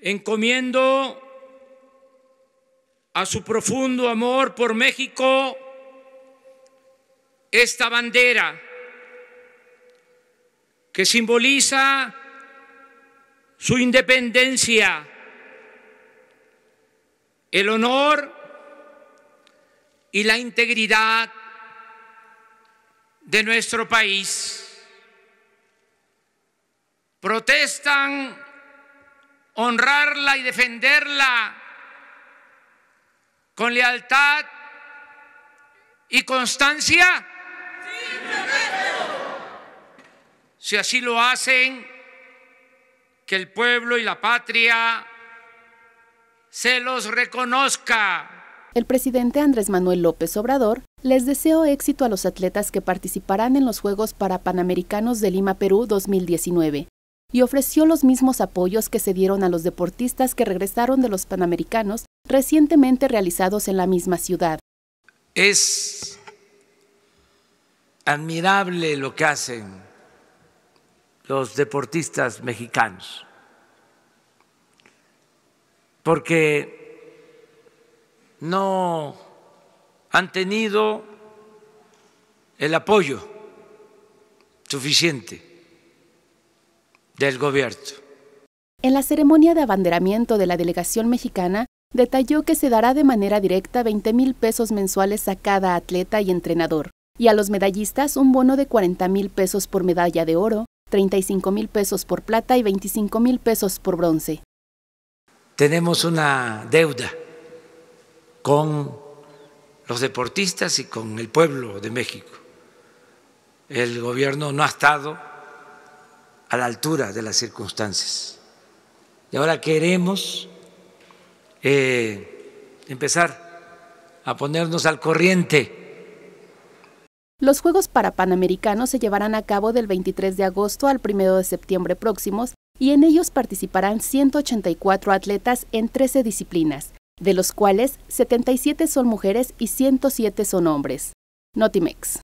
encomiendo a su profundo amor por México esta bandera que simboliza su independencia, el honor y la integridad de nuestro país. Protestan honrarla y defenderla con lealtad y constancia? Si así lo hacen, que el pueblo y la patria se los reconozca. El presidente Andrés Manuel López Obrador les deseo éxito a los atletas que participarán en los Juegos Panamericanos de Lima, Perú 2019 y ofreció los mismos apoyos que se dieron a los deportistas que regresaron de los Panamericanos recientemente realizados en la misma ciudad. Es admirable lo que hacen los deportistas mexicanos, porque no han tenido el apoyo suficiente gobierno. En la ceremonia de abanderamiento de la delegación mexicana, detalló que se dará de manera directa 20 mil pesos mensuales a cada atleta y entrenador, y a los medallistas un bono de 40 mil pesos por medalla de oro, 35 mil pesos por plata y 25 mil pesos por bronce. Tenemos una deuda con los deportistas y con el pueblo de México. El gobierno no ha estado a la altura de las circunstancias. Y ahora queremos eh, empezar a ponernos al corriente. Los Juegos para Panamericanos se llevarán a cabo del 23 de agosto al 1 de septiembre próximos y en ellos participarán 184 atletas en 13 disciplinas, de los cuales 77 son mujeres y 107 son hombres. Notimex.